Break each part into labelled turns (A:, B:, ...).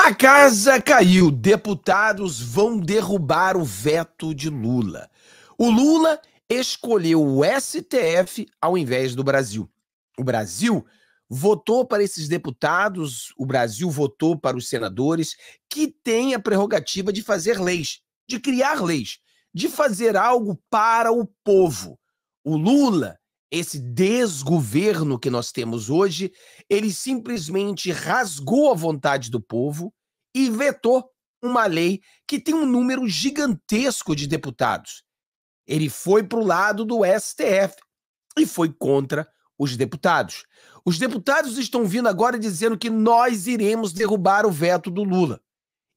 A: A casa caiu. Deputados vão derrubar o veto de Lula. O Lula escolheu o STF ao invés do Brasil. O Brasil votou para esses deputados, o Brasil votou para os senadores, que têm a prerrogativa de fazer leis, de criar leis, de fazer algo para o povo. O Lula esse desgoverno que nós temos hoje, ele simplesmente rasgou a vontade do povo e vetou uma lei que tem um número gigantesco de deputados. Ele foi para o lado do STF e foi contra os deputados. Os deputados estão vindo agora dizendo que nós iremos derrubar o veto do Lula.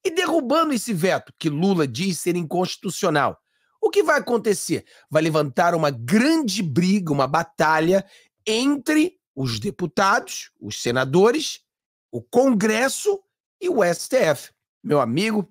A: E derrubando esse veto, que Lula diz ser inconstitucional, que vai acontecer? Vai levantar uma grande briga, uma batalha entre os deputados, os senadores, o Congresso e o STF. Meu amigo,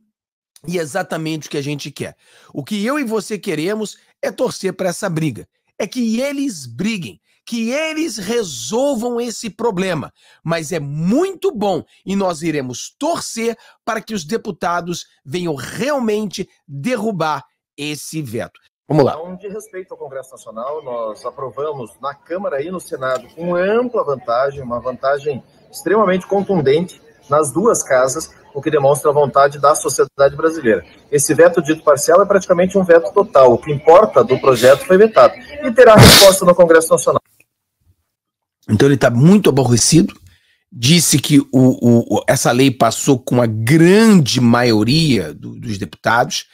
A: e é exatamente o que a gente quer. O que eu e você queremos é torcer para essa briga. É que eles briguem, que eles resolvam esse problema. Mas é muito bom e nós iremos torcer para que os deputados venham realmente derrubar esse veto. Vamos lá. Então, de respeito ao Congresso Nacional, nós aprovamos na Câmara e no Senado com ampla vantagem, uma vantagem extremamente contundente nas duas casas, o que demonstra a vontade da sociedade brasileira. Esse veto dito parcial é praticamente um veto total. O que importa do projeto foi vetado e terá resposta no Congresso Nacional. Então ele está muito aborrecido. Disse que o, o, essa lei passou com a grande maioria do, dos deputados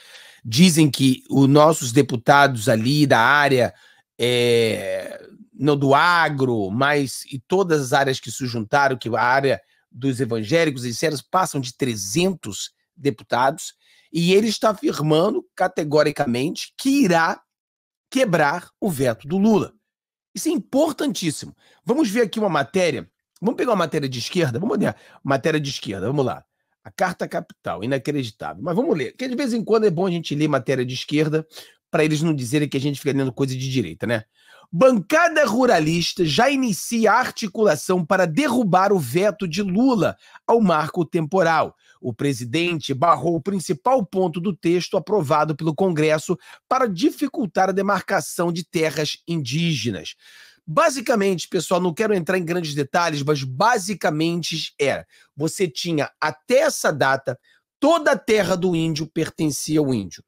A: dizem que os nossos deputados ali da área é, não do agro, mas e todas as áreas que se juntaram, que a área dos evangélicos e sérios passam de 300 deputados, e ele está afirmando categoricamente que irá quebrar o veto do Lula. Isso é importantíssimo. Vamos ver aqui uma matéria. Vamos pegar uma matéria de esquerda? Vamos olhar. Matéria de esquerda, vamos lá. A Carta Capital, inacreditável. Mas vamos ler, porque de vez em quando é bom a gente ler matéria de esquerda para eles não dizerem que a gente fica lendo coisa de direita, né? Bancada ruralista já inicia articulação para derrubar o veto de Lula ao marco temporal. O presidente barrou o principal ponto do texto aprovado pelo Congresso para dificultar a demarcação de terras indígenas. Basicamente, pessoal, não quero entrar em grandes detalhes, mas basicamente era: é, você tinha até essa data, toda a terra do índio pertencia ao índio.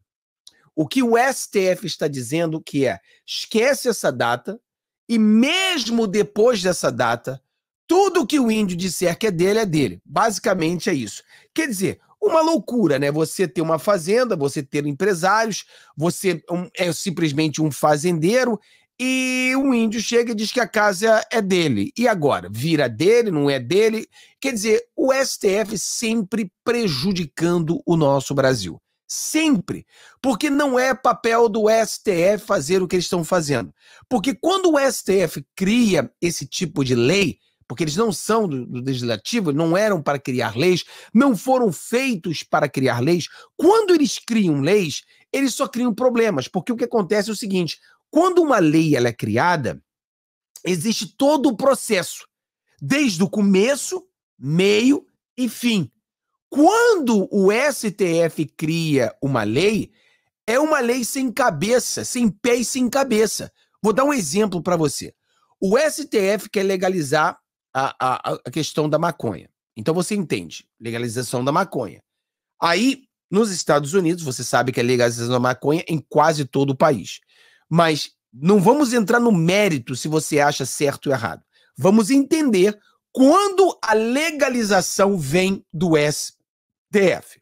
A: O que o STF está dizendo que é: esquece essa data e mesmo depois dessa data, tudo que o índio disser que é dele é dele. Basicamente é isso. Quer dizer, uma loucura, né? Você ter uma fazenda, você ter empresários, você é simplesmente um fazendeiro, e um índio chega e diz que a casa é dele. E agora? Vira dele, não é dele? Quer dizer, o STF sempre prejudicando o nosso Brasil. Sempre. Porque não é papel do STF fazer o que eles estão fazendo. Porque quando o STF cria esse tipo de lei, porque eles não são do, do, legislativo, não eram para criar leis, não foram feitos para criar leis. Quando eles criam leis, eles só criam problemas, porque o que acontece é o seguinte: quando uma lei ela é criada, existe todo o processo, desde o começo, meio e fim. Quando o STF cria uma lei, é uma lei sem cabeça, sem pé e sem cabeça. Vou dar um exemplo para você. O STF quer legalizar a, a, a, questão da maconha. Então você entende, legalização da maconha. Aí, nos Estados Unidos, você sabe que é legalização da maconha é em quase todo o país. Mas não vamos entrar no mérito se você acha certo ou errado. Vamos entender quando a legalização vem do STF.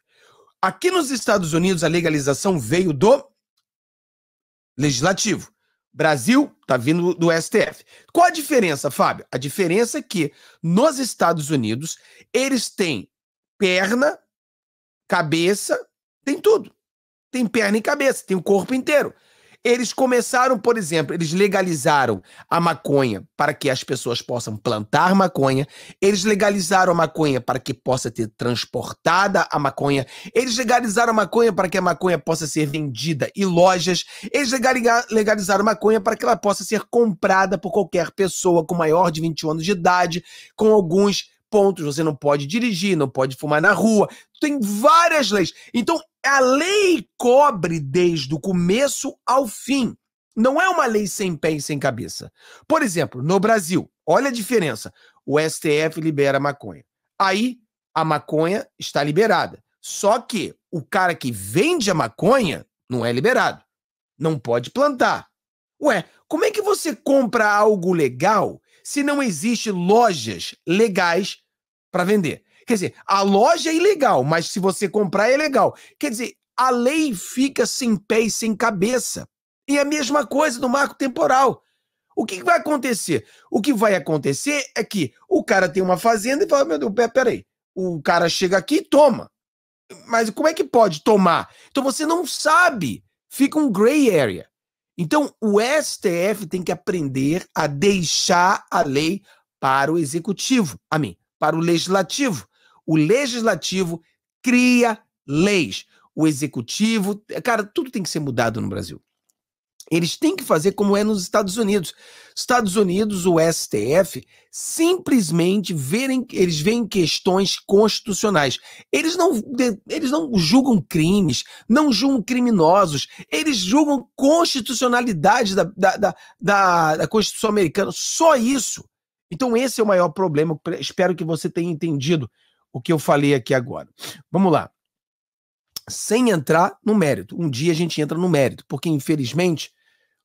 A: Aqui nos Estados Unidos, a legalização veio do Legislativo. Brasil está vindo do STF. Qual a diferença, Fábio? A diferença é que nos Estados Unidos eles têm perna, cabeça, tem tudo. Tem perna e cabeça, tem o corpo inteiro. Eles começaram, por exemplo, eles legalizaram a maconha para que as pessoas possam plantar maconha, eles legalizaram a maconha para que possa ter transportada a maconha, eles legalizaram a maconha para que a maconha possa ser vendida em lojas, eles legalizaram a maconha para que ela possa ser comprada por qualquer pessoa com maior de 21 anos de idade, com alguns pontos, você não pode dirigir, não pode fumar na rua, tem várias leis. Então, a lei cobre desde o começo ao fim. Não é uma lei sem pé e sem cabeça. Por exemplo, no Brasil, olha a diferença. O STF libera a maconha. Aí a maconha está liberada. Só que o cara que vende a maconha não é liberado. Não pode plantar. Ué, como é que você compra algo legal se não existe lojas legais para vender? Quer dizer, a loja é ilegal, mas se você comprar é legal. Quer dizer, a lei fica sem pé e sem cabeça. E é a mesma coisa no marco temporal. O que vai acontecer? O que vai acontecer é que o cara tem uma fazenda e fala: meu Deus, peraí. O cara chega aqui e toma. Mas como é que pode tomar? Então você não sabe. Fica um gray area. Então o STF tem que aprender a deixar a lei para o executivo, a mim, para o legislativo. O legislativo cria leis. O executivo. Cara, tudo tem que ser mudado no Brasil. Eles têm que fazer como é nos Estados Unidos. Estados Unidos, o STF, simplesmente verem, eles veem questões constitucionais. Eles não, eles não julgam crimes, não julgam criminosos, eles julgam constitucionalidade da, da, da, da, da Constituição americana. Só isso. Então, esse é o maior problema. Espero que você tenha entendido o que eu falei aqui agora. Vamos lá. Sem entrar no mérito. Um dia a gente entra no mérito, porque infelizmente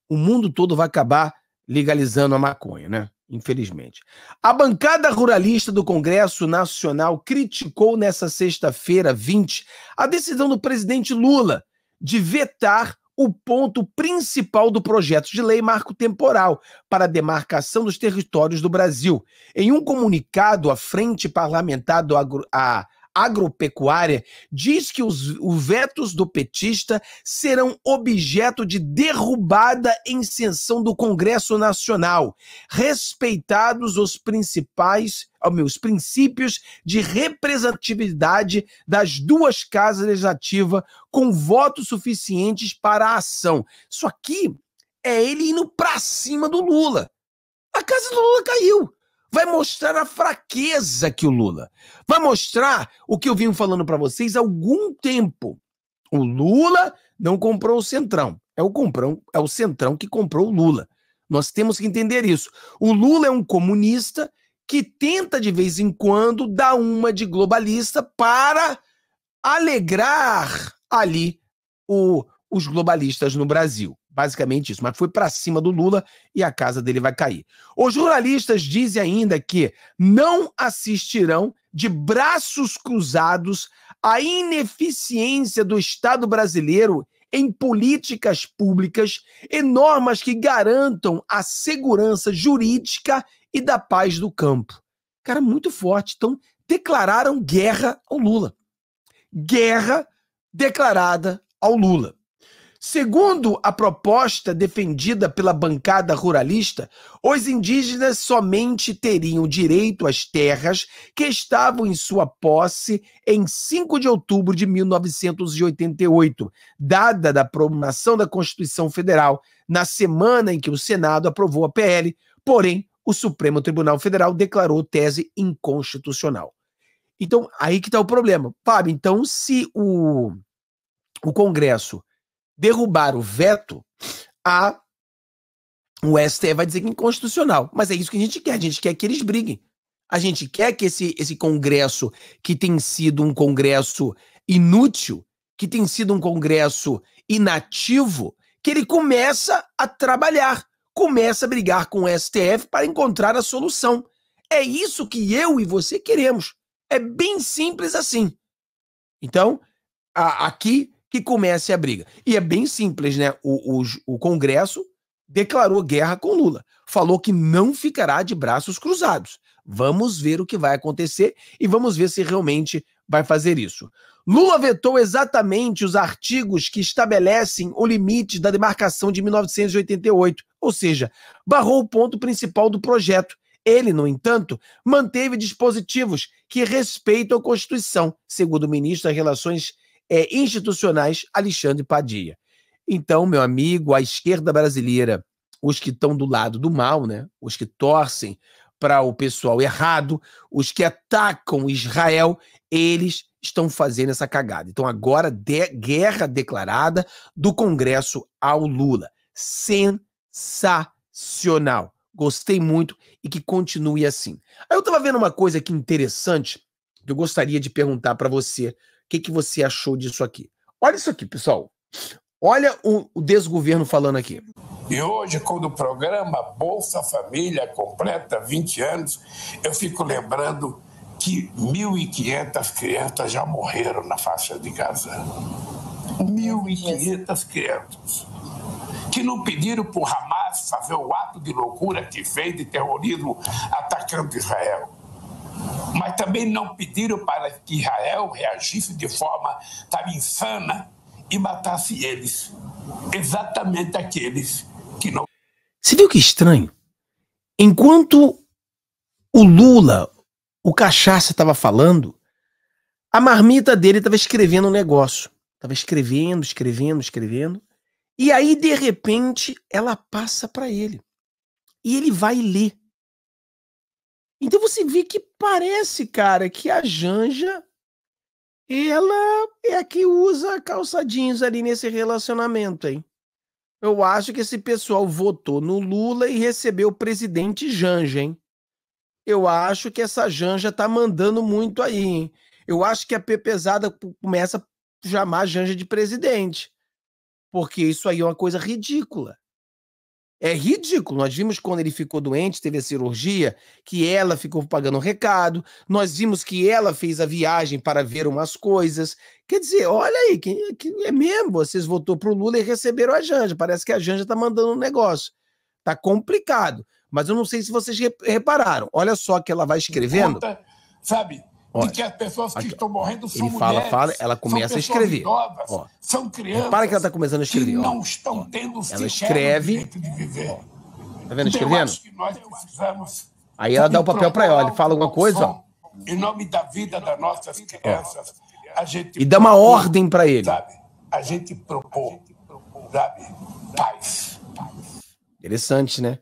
A: o mundo todo vai acabar legalizando a maconha, né? Infelizmente. A bancada ruralista do Congresso Nacional criticou nessa sexta-feira, 20, a decisão do presidente Lula de vetar o ponto principal do projeto de lei marco temporal para a demarcação dos territórios do Brasil. Em um comunicado à Frente Parlamentar do Agro, agropecuária diz que os, os vetos do petista serão objeto de derrubada em sessão do Congresso Nacional, respeitados os principais os princípios de representatividade das duas casas legislativas com votos suficientes para a ação. Isso aqui é ele indo para cima do Lula. A casa do Lula caiu. Vai mostrar a fraqueza que o Lula. Vai mostrar o que eu vim falando para vocês há algum tempo. O Lula não comprou o Centrão. É o, comprão, é o Centrão que comprou o Lula. Nós temos que entender isso. O Lula é um comunista que tenta de vez em quando dar uma de globalista para alegrar ali o, os globalistas no Brasil basicamente isso, mas foi para cima do Lula e a casa dele vai cair. Os jornalistas dizem ainda que não assistirão de braços cruzados à ineficiência do Estado brasileiro em políticas públicas e normas que garantam a segurança jurídica e da paz do campo. Cara, muito forte. Então, declararam guerra ao Lula. Guerra declarada ao Lula. Segundo a proposta defendida pela bancada ruralista, os indígenas somente teriam direito às terras que estavam em sua posse em 5 de outubro de 1988, dada da promulgação da Constituição Federal, na semana em que o Senado aprovou a PL, porém o Supremo Tribunal Federal declarou tese inconstitucional. Então, aí que está o problema. Fábio, então se o, o Congresso derrubar o veto, a o STF vai dizer que é inconstitucional. Mas é isso que a gente quer. A gente quer que eles briguem. A gente quer que esse, esse Congresso, que tem sido um Congresso inútil, que tem sido um Congresso inativo, que ele começa a trabalhar, começa a brigar com o STF para encontrar a solução. É isso que eu e você queremos. É bem simples assim. Então, a, aqui que comece a briga. E é bem simples, né? O, o, o Congresso declarou guerra com Lula, falou que não ficará de braços cruzados. Vamos ver o que vai acontecer e vamos ver se realmente vai fazer isso. Lula vetou exatamente os artigos que estabelecem o limite da demarcação de 1988, ou seja, barrou o ponto principal do projeto. Ele, no entanto, manteve dispositivos que respeitam a Constituição. Segundo o ministro das Relações é, institucionais, Alexandre Padilha. Então, meu amigo, a esquerda brasileira, os que estão do lado do mal, né? os que torcem para o pessoal errado, os que atacam Israel, eles estão fazendo essa cagada. Então, agora, de guerra declarada do Congresso ao Lula. Sensacional. Gostei muito e que continue assim. Aí eu estava vendo uma coisa aqui interessante que eu gostaria de perguntar para você que, que você achou disso aqui? Olha isso aqui, pessoal. Olha o, o desgoverno falando aqui. E hoje, quando o programa Bolsa Família completa 20 anos, eu fico lembrando que 1.500 crianças já morreram na faixa de Gaza. 1.500 crianças. Que não pediram para o Hamas fazer o ato de loucura que fez de terrorismo atacando Israel mas também não pediram para que Israel reagisse de forma tão insana e matasse eles, exatamente aqueles que não. Você viu que estranho? Enquanto o Lula, o cachaça, estava falando, a marmita dele estava escrevendo um negócio. Estava escrevendo, escrevendo, escrevendo. E aí, de repente, ela passa para ele. E ele vai ler. Então você vê que parece, cara, que a Janja ela é a que usa calça jeans ali nesse relacionamento, hein? Eu acho que esse pessoal votou no Lula e recebeu o presidente Janja, hein? Eu acho que essa Janja tá mandando muito aí, hein? Eu acho que a Pepezada começa a chamar a Janja de presidente. Porque isso aí é uma coisa ridícula. É ridículo. Nós vimos quando ele ficou doente, teve a cirurgia, que ela ficou pagando o recado. Nós vimos que ela fez a viagem para ver umas coisas. Quer dizer, olha aí, quem é mesmo. Vocês votou para o Lula e receberam a Janja. Parece que a Janja está mandando um negócio. Tá complicado. Mas eu não sei se vocês repararam. Olha só que ela vai escrevendo. Conta, sabe, Olha, que as pessoas que estão morrendo são ele mulheres, fala, fala, ela começa a escrever. Idosas, ó, são crianças. Para que ela está começando a escrever. Que não estão ó, tendo ela escreve. Está tá vendo então, escrevendo? Aí ela dá o papel para ela, ele fala alguma coisa, ó. Em nome da vida das nossas crianças, a gente e dá uma propor, ordem para ele. Sabe? A gente propõe, sabe? Paz. Interessante, né?